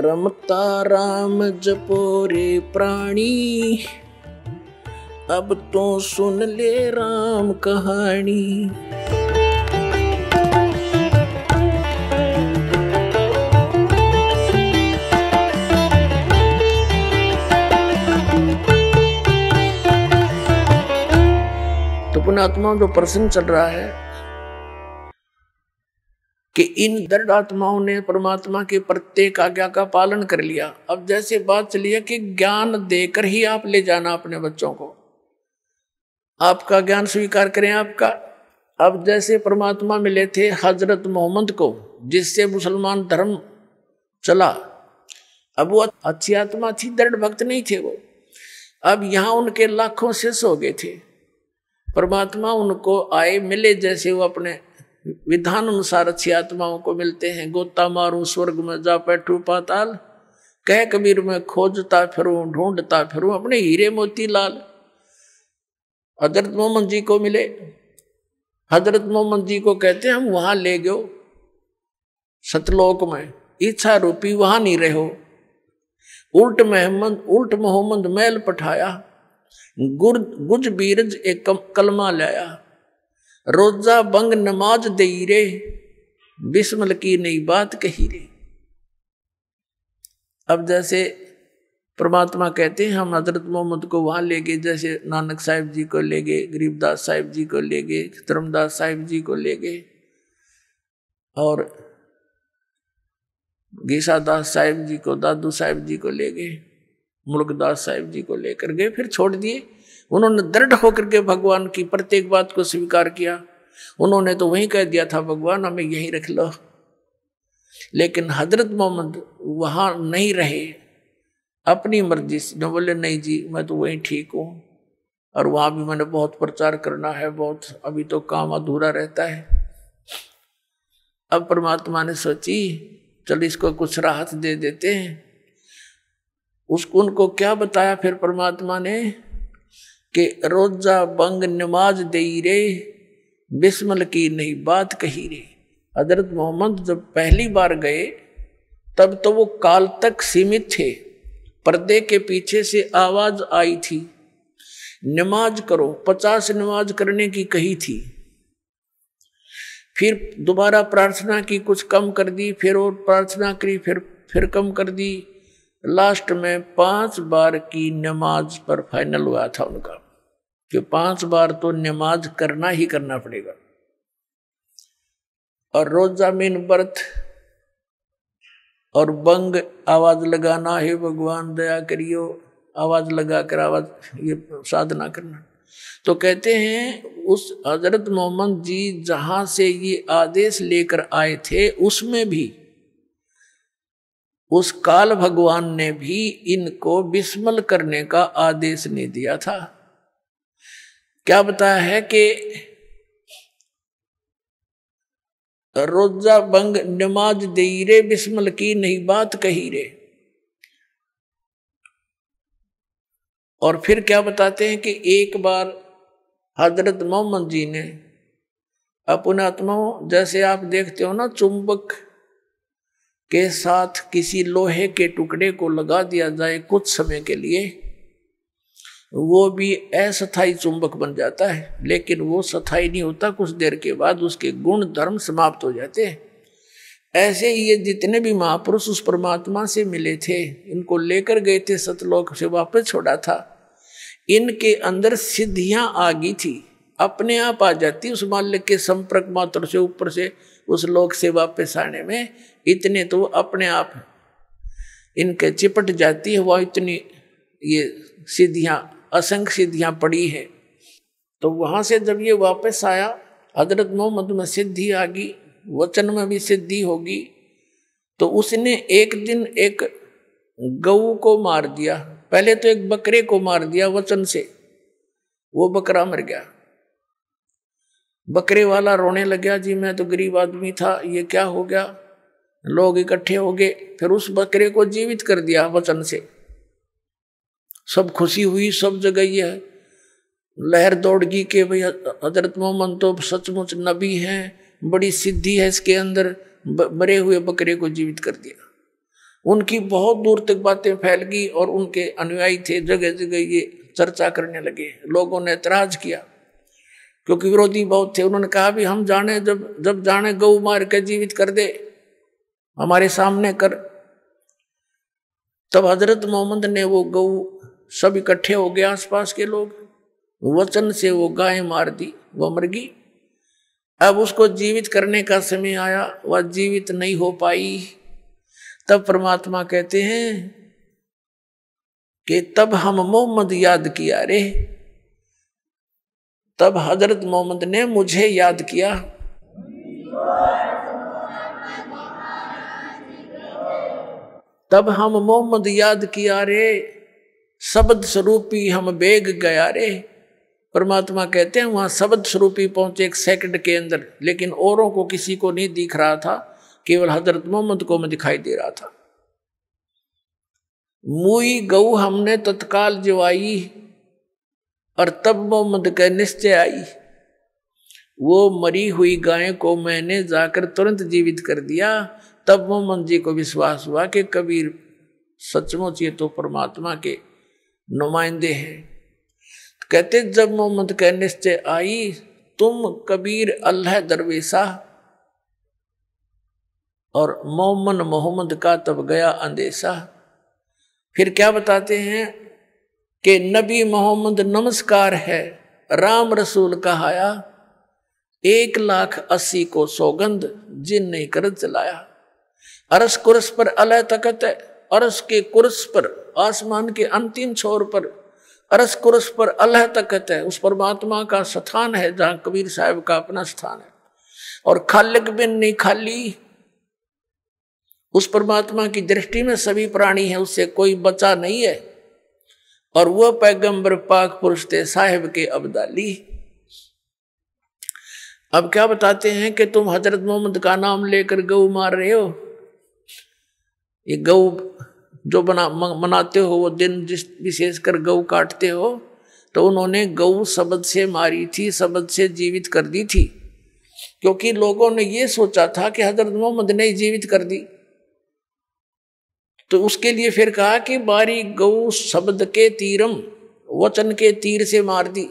रमता राम जपो रे प्राणी अब तो सुन ले राम कहानी तो पुण्यात्मा जो प्रश्न चल रहा है कि इन दृढ़ आत्माओं ने परमात्मा के प्रत्येक आज्ञा का पालन कर लिया अब जैसे बात चली है कि ज्ञान देकर ही आप ले जाना अपने बच्चों को आपका ज्ञान स्वीकार करें आपका अब जैसे परमात्मा मिले थे हजरत मोहम्मद को जिससे मुसलमान धर्म चला अब वो अच्छी आत्मा थी दृढ़ भक्त नहीं थे वो अब यहाँ उनके लाखों शिष्य हो गए थे परमात्मा उनको आए मिले जैसे वो अपने विधान अनुसार अच्छी आत्माओं को मिलते हैं गोता मारू स्वर्ग में जा बैठू पाताल कह कबीर में खोजता फिरूं ढूंढता फिरूं अपने हीरे मोती लाल हजरत मोहम्मद जी को मिले हजरत मोहम्मद जी को कहते हैं हम वहां ले गयो सतलोक में इच्छा रूपी वहां नहीं रहो उल्ट मोहम्मद उल्ट मोहम्मद मैल पठाया गुर गुज बीरज एक कलमा लाया रोजा बंग नमाज दे रे बिस्मल की नई बात कही रे अब जैसे परमात्मा कहते हैं हम हजरत मोहम्मद को वहां ले गए जैसे नानक साहिब जी को ले गए गरीबदास साहिब जी को ले गए धर्मदास साहिब जी को ले गए और गीसादास साहिब जी को दादू साहिब जी को ले गए मुल्कदास साहिब जी को लेकर गए फिर छोड़ दिए उन्होंने दृढ़ होकर के भगवान की प्रत्येक बात को स्वीकार किया उन्होंने तो वही कह दिया था भगवान हमें यहीं रख लो लेकिन हजरत मोहम्मद वहाँ नहीं रहे अपनी मर्जी से बोले नहीं जी मैं तो वहीं ठीक हूँ और वहाँ भी मैंने बहुत प्रचार करना है बहुत अभी तो काम अधूरा रहता है अब परमात्मा ने सोची चल इसको कुछ राहत दे देते हैं उसको उनको क्या बताया फिर परमात्मा ने कि रोजा बंग नमाज दे रे बिस्मल की नहीं बात कही रे हजरत मोहम्मद जब पहली बार गए तब तो वो काल तक सीमित थे पर्दे के पीछे से आवाज आई थी नमाज करो पचास नमाज करने की कही थी फिर दोबारा प्रार्थना की कुछ कम कर दी फिर और प्रार्थना करी फिर फिर कम कर दी लास्ट में पांच बार की नमाज पर फाइनल हुआ था उनका कि पांच बार तो नमाज करना ही करना पड़ेगा और रोजा मीन बर्थ और बंग आवाज लगाना है भगवान दया करियो आवाज लगा कर आवाज ये साधना करना तो कहते हैं उस हजरत मोहम्मद जी जहां से ये आदेश लेकर आए थे उसमें भी उस काल भगवान ने भी इनको बिस्मल करने का आदेश नहीं दिया था क्या बताया है कि रोजा बंग नमाज दई रे बिस्मल की नहीं बात कही रे और फिर क्या बताते हैं कि एक बार हजरत मोहम्मद जी ने अपने आत्माओं जैसे आप देखते हो ना चुंबक के साथ किसी लोहे के टुकड़े को लगा दिया जाए कुछ समय के लिए वो भी अस्थाई चुंबक बन जाता है लेकिन वो सथाई नहीं होता कुछ देर के बाद उसके गुण धर्म समाप्त हो जाते हैं ऐसे ही ये जितने भी महापुरुष उस परमात्मा से मिले थे इनको लेकर गए थे सतलोक से वापस छोड़ा था इनके अंदर सिद्धियां आ गई थी अपने आप आ जाती उस मालिक के संपर्क मात्र से ऊपर से उस लोक से वापस आने में इतने तो अपने आप इनके चिपट जाती है वह इतनी ये सिद्धियां असंख्य सिद्धियाँ पड़ी है तो वहाँ से जब ये वापस आया हजरत मोहम्मद में सिद्धि आ गई वचन में भी सिद्धि होगी तो उसने एक दिन एक गऊ को मार दिया पहले तो एक बकरे को मार दिया वचन से वो बकरा मर गया बकरे वाला रोने लग गया जी मैं तो गरीब आदमी था ये क्या हो गया लोग इकट्ठे हो गए फिर उस बकरे को जीवित कर दिया वचन से सब खुशी हुई सब जगह ये है लहर दौड़ गई के भाई हजरत मोहम्मद तो सचमुच नबी हैं बड़ी सिद्धि है इसके अंदर मरे हुए बकरे को जीवित कर दिया उनकी बहुत दूर तक बातें फैल गई और उनके अनुयायी थे जगह जगह ये चर्चा करने लगे लोगों ने ऐतराज किया क्योंकि विरोधी बहुत थे उन्होंने कहा भी हम जाने जब जब जाने गऊ मार के जीवित कर दे हमारे सामने कर तब हजरत मोहम्मद ने वो गऊ सब इकट्ठे हो गए आसपास के लोग वचन से वो गाय मार दी वो मरगी अब उसको जीवित करने का समय आया वह जीवित नहीं हो पाई तब परमात्मा कहते हैं कि तब हम मोहम्मद याद किया रे तब हजरत मोहम्मद ने मुझे याद किया तब हम मोहम्मद याद किया रे शब्द स्वरूपी हम बेग गया रे परमात्मा कहते हैं वहाँ शब्द स्वरूपी पहुंचे एक सेकंड के अंदर लेकिन औरों को किसी को नहीं दिख रहा था केवल हजरत मोहम्मद को मैं दिखाई दे रहा था मुई गऊ हमने तत्काल जो आई और तब मोहम्मद के निश्चय आई वो मरी हुई गाय को मैंने जाकर तुरंत जीवित कर दिया तब मोहम्मद जी को विश्वास हुआ कि कबीर सचमुच ये तो परमात्मा के नुमाइंदे हैं कहते जब मोहम्मद कहने निश्चय आई तुम कबीर अल्लाह दरवेशा और मोमन मोहम्मद का तब गया अंदेशा फिर क्या बताते हैं कि नबी मोहम्मद नमस्कार है राम रसूल कहाया एक लाख अस्सी को सौगंध जिन नहीं कर चलाया अरस कुरस पर अलह तकत है अरस के कुरस पर आसमान के अंतिम छोर पर अरस कुरस पर अल्लाह तकत है उस परमात्मा का स्थान है जहां कबीर साहब का अपना स्थान है और खालिक बिन नहीं खाली उस परमात्मा की दृष्टि में सभी प्राणी है उससे कोई बचा नहीं है और वह पैगंबर पाक पुरुष थे साहेब के अबदाली अब क्या बताते हैं कि तुम हजरत मोहम्मद का नाम लेकर गऊ मार रहे हो ये गऊ जो बना मनाते हो वो दिन जिस विशेषकर गऊ काटते हो तो उन्होंने गऊ शब्द से मारी थी शब्द से जीवित कर दी थी क्योंकि लोगों ने ये सोचा था कि हजरत मोहम्मद ने जीवित कर दी तो उसके लिए फिर कहा कि बारी गऊ शब्द के तीरम वचन के तीर से मार दी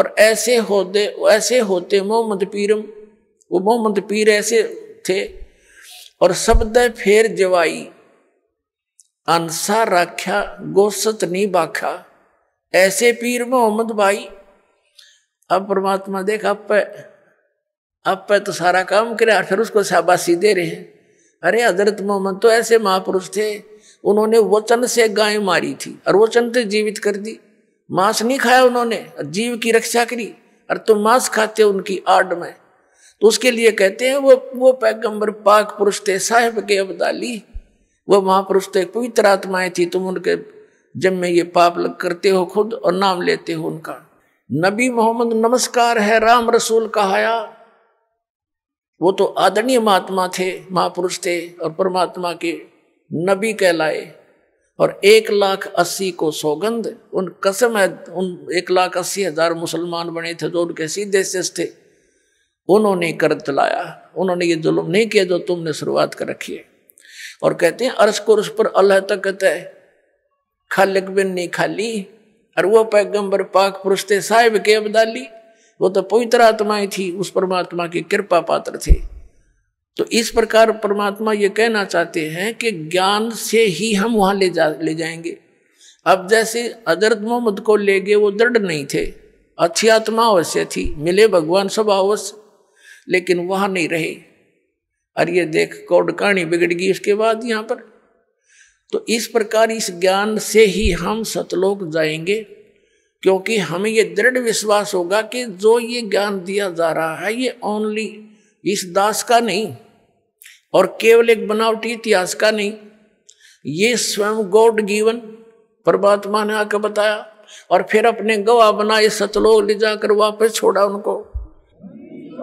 और ऐसे होते ऐसे होते मोहम्मद पीरम वो मोहम्मद पीर ऐसे थे और शब्द फेर जवाई अंसा राख्या गोसत नी बाखा ऐसे पीर मोहम्मद भाई अब परमात्मा देख आप पे पे तो सारा काम करे और फिर उसको शाबाशी दे रहे हैं अरे हजरत मोहम्मद तो ऐसे महापुरुष थे उन्होंने वचन से गाय मारी थी और वचन से तो जीवित कर दी मांस नहीं खाया उन्होंने जीव की रक्षा करी और तुम तो मांस खाते उनकी आड़ में तो उसके लिए कहते हैं वो वो पैगंबर पाक पुरुष थे साहेब के अबदाली वो महापुरुष थे पवित्र आत्माएं थी तुम उनके जब में ये पाप लग करते हो खुद और नाम लेते हो उनका नबी मोहम्मद नमस्कार है राम रसूल कहाया वो तो आदरणीय महात्मा थे महापुरुष थे और परमात्मा के नबी कहलाए और एक लाख अस्सी को सौगंध उन कसम है उन एक लाख अस्सी हजार मुसलमान बने थे जो उनके सीधे से थे उन्होंने कर लाया उन्होंने ये जुल्म नहीं किया जो तुमने शुरुआत कर रखी है और कहते हैं अर्श को पर अल्लाह तक है खालिक बिन नहीं खाली और वो पैगम्बर पाक पुरुष थे साहिब के अबदाली वो तो पवित्र आत्माएं थी उस परमात्मा की कृपा पात्र थे तो इस प्रकार परमात्मा ये कहना चाहते हैं कि ज्ञान से ही हम वहाँ ले जा ले जाएंगे अब जैसे हजरत मोहम्मद को ले गए वो दृढ़ नहीं थे अच्छी आत्मा अवश्य थी मिले भगवान सब अवश्य लेकिन वहां नहीं रहे और ये देख कौड कहानी बिगड़ गई उसके बाद यहाँ पर तो इस प्रकार इस ज्ञान से ही हम सतलोक जाएंगे क्योंकि हमें ये दृढ़ विश्वास होगा कि जो ये ज्ञान दिया जा रहा है ये ओनली इस दास का नहीं और केवल एक बनावटी इतिहास का नहीं ये स्वयं गॉड गिवन परमात्मा ने आकर बताया और फिर अपने गवाह बनाए सतलोक ले जाकर वापस छोड़ा उनको